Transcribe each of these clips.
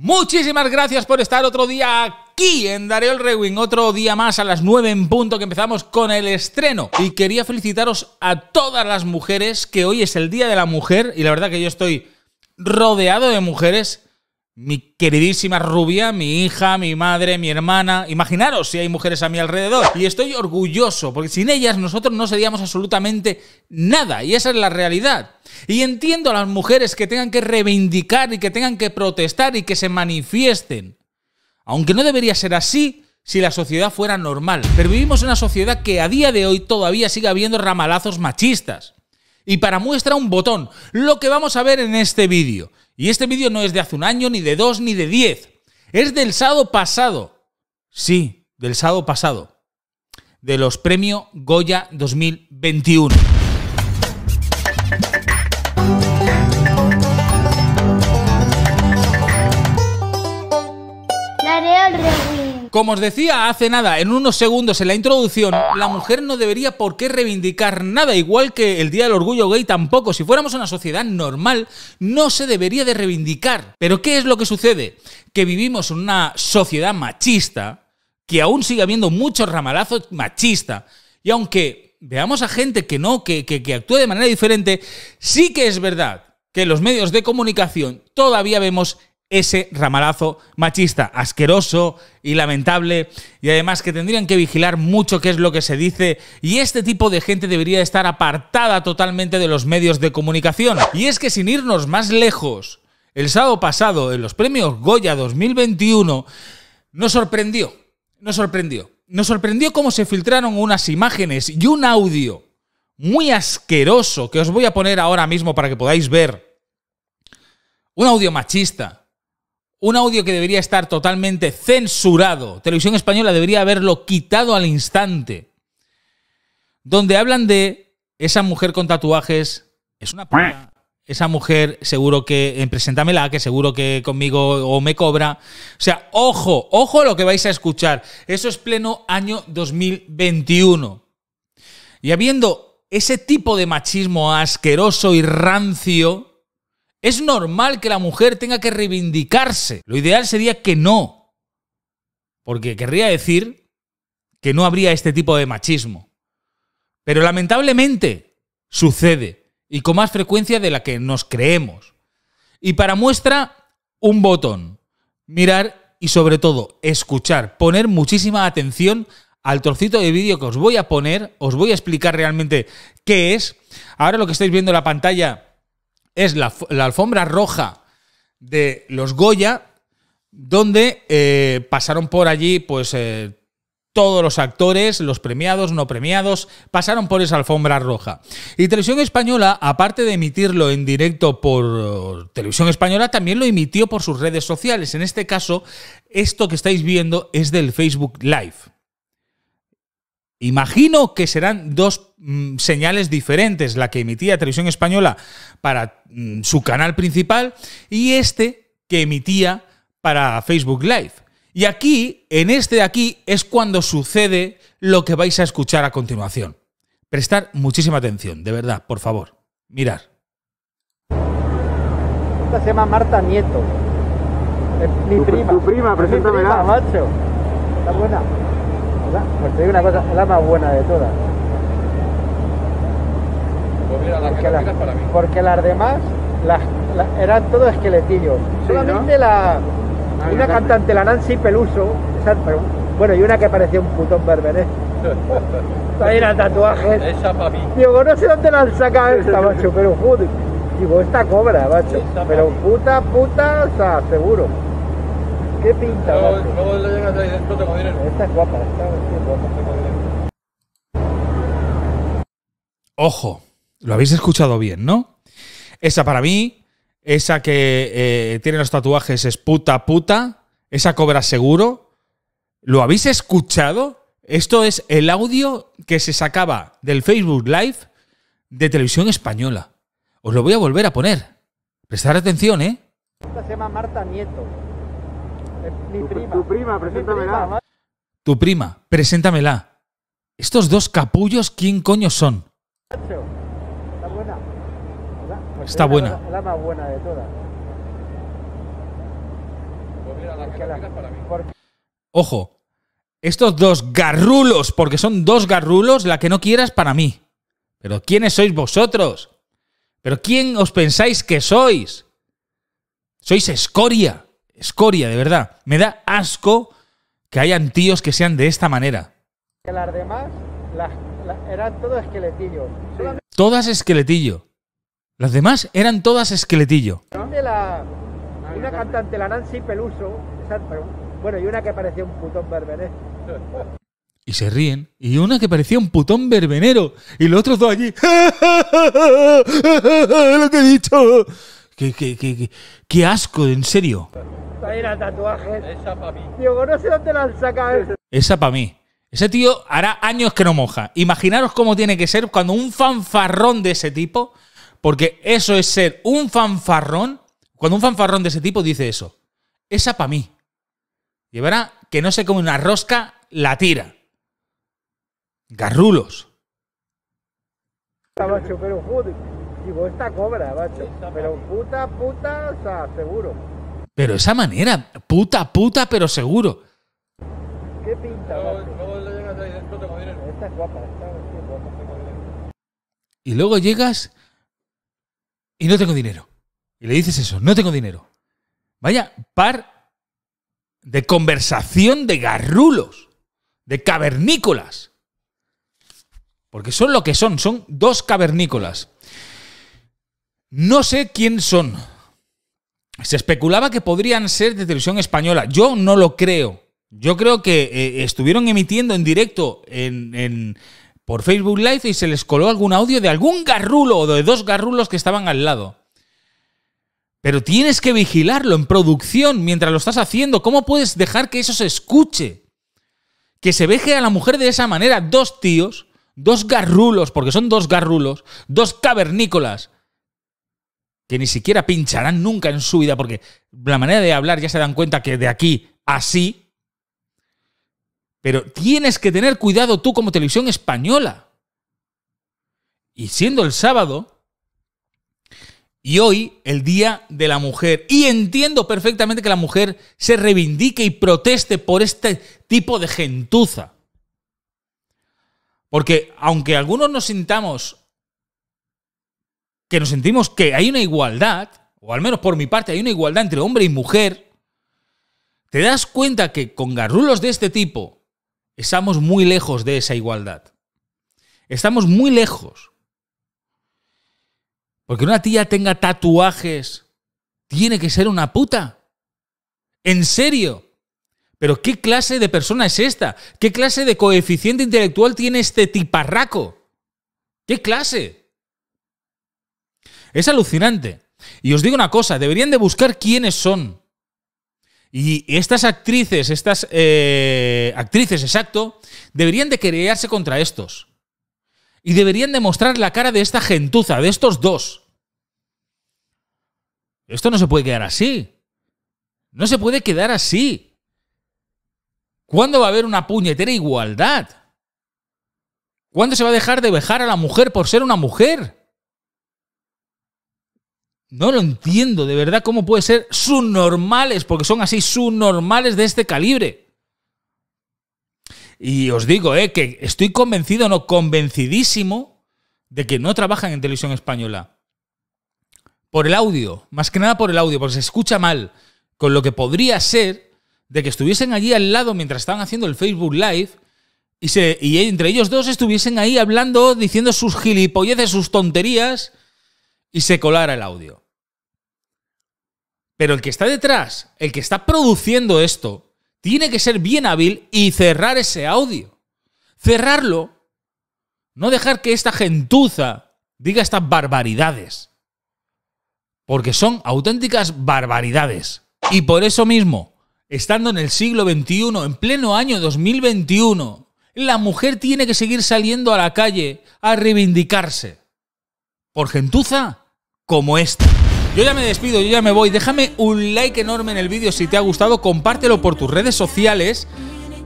Muchísimas gracias por estar otro día aquí en Dario el Rewing, otro día más a las 9 en punto que empezamos con el estreno. Y quería felicitaros a todas las mujeres que hoy es el Día de la Mujer y la verdad que yo estoy rodeado de mujeres mi queridísima rubia, mi hija, mi madre, mi hermana. Imaginaros si hay mujeres a mi alrededor. Y estoy orgulloso, porque sin ellas nosotros no seríamos absolutamente nada. Y esa es la realidad. Y entiendo a las mujeres que tengan que reivindicar y que tengan que protestar y que se manifiesten. Aunque no debería ser así si la sociedad fuera normal. Pero vivimos en una sociedad que a día de hoy todavía sigue habiendo ramalazos machistas y para muestra un botón, lo que vamos a ver en este vídeo. Y este vídeo no es de hace un año, ni de dos, ni de diez. Es del sábado pasado. Sí, del sábado pasado. De los premios Goya 2021. Como os decía hace nada, en unos segundos en la introducción, la mujer no debería por qué reivindicar nada, igual que el Día del Orgullo Gay tampoco. Si fuéramos una sociedad normal, no se debería de reivindicar. Pero ¿qué es lo que sucede? Que vivimos en una sociedad machista, que aún sigue habiendo muchos ramalazos machistas, y aunque veamos a gente que no, que, que, de manera diferente, sí que es verdad que los medios de comunicación todavía vemos ese ramalazo machista, asqueroso y lamentable, y además que tendrían que vigilar mucho qué es lo que se dice, y este tipo de gente debería estar apartada totalmente de los medios de comunicación. Y es que sin irnos más lejos, el sábado pasado, en los premios Goya 2021, nos sorprendió, nos sorprendió, nos sorprendió cómo se filtraron unas imágenes y un audio muy asqueroso que os voy a poner ahora mismo para que podáis ver. Un audio machista un audio que debería estar totalmente censurado. Televisión Española debería haberlo quitado al instante. Donde hablan de esa mujer con tatuajes. Es una puta. Esa mujer, seguro que. preséntamela, que seguro que conmigo o me cobra. O sea, ojo, ojo a lo que vais a escuchar. Eso es pleno año 2021. Y habiendo ese tipo de machismo asqueroso y rancio ¿Es normal que la mujer tenga que reivindicarse? Lo ideal sería que no. Porque querría decir que no habría este tipo de machismo. Pero lamentablemente sucede y con más frecuencia de la que nos creemos. Y para muestra, un botón. Mirar y sobre todo escuchar, poner muchísima atención al trocito de vídeo que os voy a poner, os voy a explicar realmente qué es. Ahora lo que estáis viendo en la pantalla es la, alfombra roja de los Goya, donde eh, pasaron por allí, pues. Eh, todos los actores, los premiados, no premiados, pasaron por esa alfombra roja. Y Televisión Española, aparte de emitirlo en directo por Televisión Española, también lo emitió por sus redes sociales. En este caso, esto que estáis viendo es del Facebook Live. Imagino que serán dos Mm, señales diferentes, la que emitía Televisión Española para mm, su canal principal y este que emitía para Facebook Live. Y aquí, en este de aquí, es cuando sucede lo que vais a escuchar a continuación. Prestar muchísima atención, de verdad, por favor. Mirar. Esta se llama Marta Nieto. mi tu, prima. Tu prima, preséntame. macho. Está buena. Pues te digo una cosa, es la más buena de todas. Pues porque las demás eran todo esqueletillos. Solamente la. Ah, una cantante, la Nancy Peluso, bueno, y una que parecía un putón berberés ¿eh? Ahí era tatuaje Esa para mí. Digo, no sé dónde la han sacado esta, macho, pero joder. Digo, esta cobra, macho. pero puta, puta, o sea, seguro. ¿Qué pinta? macho? le llegas ahí dentro, dinero. Esta es guapa, esta es guapa. Ojo. Lo habéis escuchado bien, ¿no? Esa para mí, esa que eh, tiene los tatuajes es puta puta, esa cobra seguro. ¿Lo habéis escuchado? Esto es el audio que se sacaba del Facebook Live de Televisión Española. Os lo voy a volver a poner. Prestad atención, ¿eh? Se llama Marta Nieto. Mi prima. Tu, prima, preséntamela. Tu prima, preséntamela. Estos dos capullos, ¿quién coño son? está buena. La, más buena de todas. Ojo, estos dos garrulos, porque son dos garrulos, la que no quieras para mí. Pero ¿quiénes sois vosotros? ¿Pero quién os pensáis que sois? Sois escoria, escoria, de verdad. Me da asco que hayan tíos que sean de esta manera. Las demás eran todo esqueletillo. Todas esqueletillo. Las demás eran todas esqueletillo. La, una cantante, la Nancy Peluso, bueno, y una que parecía un putón berbenero. Y se ríen. Y una que parecía un putón verbenero. Y los otros dos allí. ¡Lo he dicho! ¡Qué, qué, qué, qué asco, en serio! la tatuajes. Esa para mí. Tío, no sé dónde la han sacado. Esa para mí. Ese tío hará años que no moja. Imaginaros cómo tiene que ser cuando un fanfarrón de ese tipo porque eso es ser un fanfarrón. Cuando un fanfarrón de ese tipo dice eso, esa para mí. Y verá que no se come una rosca, la tira. Garrulos. pero puta, puta, seguro. Pero esa manera, puta, puta, pero seguro. ¿Qué pinta, Y luego llegas y no tengo dinero. Y le dices eso, no tengo dinero. Vaya par de conversación de garrulos, de cavernícolas. Porque son lo que son, son dos cavernícolas. No sé quién son. Se especulaba que podrían ser de televisión española. Yo no lo creo. Yo creo que eh, estuvieron emitiendo en directo en, en, por Facebook Live y se les coló algún audio de algún garrulo o de dos garrulos que estaban al lado. Pero tienes que vigilarlo en producción mientras lo estás haciendo. ¿Cómo puedes dejar que eso se escuche? Que se veje a la mujer de esa manera. Dos tíos, dos garrulos, porque son dos garrulos, dos cavernícolas, que ni siquiera pincharán nunca en su vida, porque la manera de hablar ya se dan cuenta que de aquí así pero tienes que tener cuidado tú como televisión española. Y siendo el sábado y hoy el Día de la Mujer. Y entiendo perfectamente que la mujer se reivindique y proteste por este tipo de gentuza. Porque aunque algunos nos sintamos que nos sentimos que hay una igualdad, o al menos por mi parte hay una igualdad entre hombre y mujer, te das cuenta que con garrulos de este tipo Estamos muy lejos de esa igualdad. Estamos muy lejos. Porque una tía tenga tatuajes, tiene que ser una puta. En serio. Pero ¿qué clase de persona es esta? ¿Qué clase de coeficiente intelectual tiene este tiparraco? ¿Qué clase? Es alucinante. Y os digo una cosa, deberían de buscar quiénes son. Y estas actrices, estas eh, actrices, exacto, deberían de quererse contra estos. Y deberían de mostrar la cara de esta gentuza, de estos dos. Esto no se puede quedar así. No se puede quedar así. ¿Cuándo va a haber una puñetera igualdad? ¿Cuándo se va a dejar de vejar a la mujer por ser una mujer? No lo entiendo, de verdad, cómo puede ser normales, porque son así normales de este calibre. Y os digo, eh, que estoy convencido, no, convencidísimo de que no trabajan en televisión española. Por el audio, más que nada por el audio, porque se escucha mal. Con lo que podría ser de que estuviesen allí al lado mientras estaban haciendo el Facebook Live y, se, y entre ellos dos estuviesen ahí hablando, diciendo sus gilipolleces, sus tonterías y se colara el audio. Pero el que está detrás, el que está produciendo esto, tiene que ser bien hábil y cerrar ese audio. Cerrarlo. No dejar que esta gentuza diga estas barbaridades. Porque son auténticas barbaridades. Y por eso mismo, estando en el siglo XXI, en pleno año 2021, la mujer tiene que seguir saliendo a la calle a reivindicarse por gentuza como esta. Yo ya me despido, yo ya me voy. Déjame un like enorme en el vídeo si te ha gustado, compártelo por tus redes sociales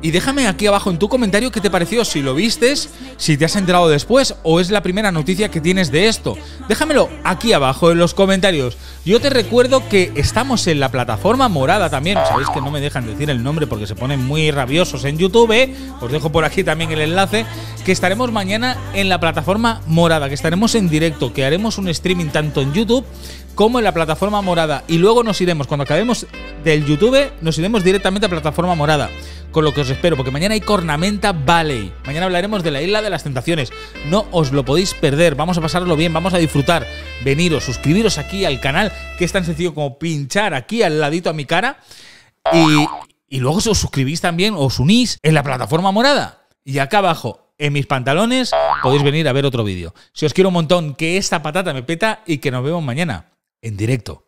y déjame aquí abajo en tu comentario qué te pareció, si lo vistes, si te has enterado después o es la primera noticia que tienes de esto. Déjamelo aquí abajo en los comentarios. Yo te recuerdo que estamos en la plataforma morada también. Sabéis que no me dejan decir el nombre porque se ponen muy rabiosos en YouTube. ¿eh? Os dejo por aquí también el enlace. Que estaremos mañana en la plataforma morada, que estaremos en directo, que haremos un streaming tanto en YouTube como en la plataforma morada. Y luego nos iremos, cuando acabemos del YouTube, nos iremos directamente a plataforma morada con lo que os espero, porque mañana hay Cornamenta Valley. Mañana hablaremos de la Isla de las Tentaciones. No os lo podéis perder, vamos a pasarlo bien, vamos a disfrutar. Veniros, suscribiros aquí al canal, que es tan sencillo como pinchar aquí al ladito a mi cara. Y, y luego os suscribís también, os unís en la plataforma morada. Y acá abajo, en mis pantalones, podéis venir a ver otro vídeo. Si os quiero un montón, que esta patata me peta y que nos vemos mañana en directo.